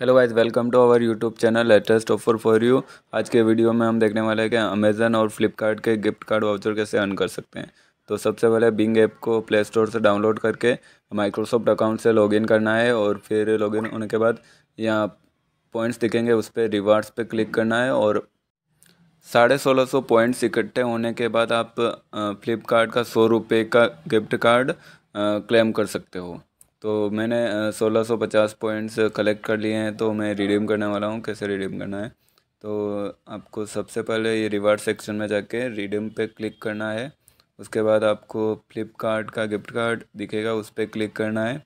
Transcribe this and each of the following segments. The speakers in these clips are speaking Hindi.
hello guys welcome to our YouTube channel latest offer for you आज के वीडियो में हम देखने वाले हैं कि अमेज़न और फ्लिपकार्ट के गिफ्ट कार्ड वाउचर कैसे अर्न कर सकते हैं तो सबसे पहले बिंग ऐप को प्ले स्टोर से डाउनलोड करके माइक्रोसॉफ्ट अकाउंट से लॉगिन करना है और फिर लॉगिन होने के बाद यहाँ पॉइंट्स दिखेंगे उस पर रिवार्ड्स पर क्लिक करना है और साढ़े सोलह सौ पॉइंट्स इकट्ठे होने के बाद आप फ्लिपकार्ट का सौ रुपये का गिफ्ट कार्ड क्लेम कर सकते हो तो मैंने सोलह सौ पचास पॉइंट्स कलेक्ट कर लिए हैं तो मैं रिडीम करने वाला हूँ कैसे रिडीम करना है तो आपको सबसे पहले ये रिवार्ड सेक्शन में जाके रिडीम पे क्लिक करना है उसके बाद आपको फ्लिपकार्ट का गिफ्ट कार्ड दिखेगा उस पर क्लिक करना है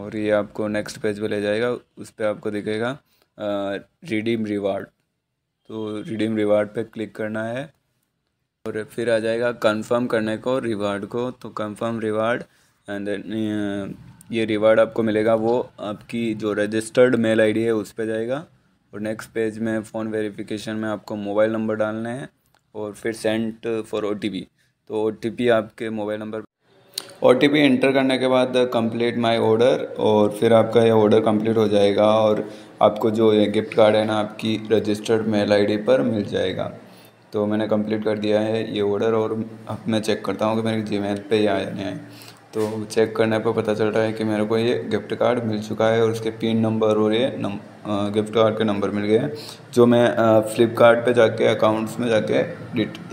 और ये आपको नेक्स्ट पेज पे ले जाएगा उस पर आपको दिखेगा रिडीम रिवार्ड तो रिडीम रिवार्ड पे क्लिक करना है और फिर आ जाएगा कंफर्म करने को रिवार्ड को तो confirm reward and then uh, ये रिवार्ड आपको मिलेगा वो आपकी जो रजिस्टर्ड मेल आईडी है उस पर जाएगा और नेक्स्ट पेज में फ़ोन वेरिफिकेशन में आपको मोबाइल नंबर डालना है और फिर सेंट फॉर ओ तो ओ आपके mobile number O T P करने के बाद कंप्लीट माय ऑर्डर और फिर आपका यह ऑर्डर कंप्लीट हो जाएगा और आपको जो ये गिफ्ट कार्ड है ना आपकी रजिस्टर्ड मेल आईडी पर मिल जाएगा तो मैंने कंप्लीट कर दिया है ये ऑर्डर और अब मैं चेक करता हूँ कि मेरे जीमेल पे ये नहीं आए तो चेक करने पर पता चल रहा है कि मेरे को ये गिफ्ट कार्ड मिल चुका है और उसके पिन नंबर और ये नम गिफ्ट कार्ड के नंबर मिल गए हैं जो मैं फ्लिपकार्ट पे जाके अकाउंट्स में जाके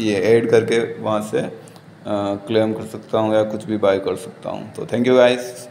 ये ऐड करके वहाँ से क्लेम कर सकता हूँ या कुछ भी बाय कर सकता हूँ तो थैंक यू गाइस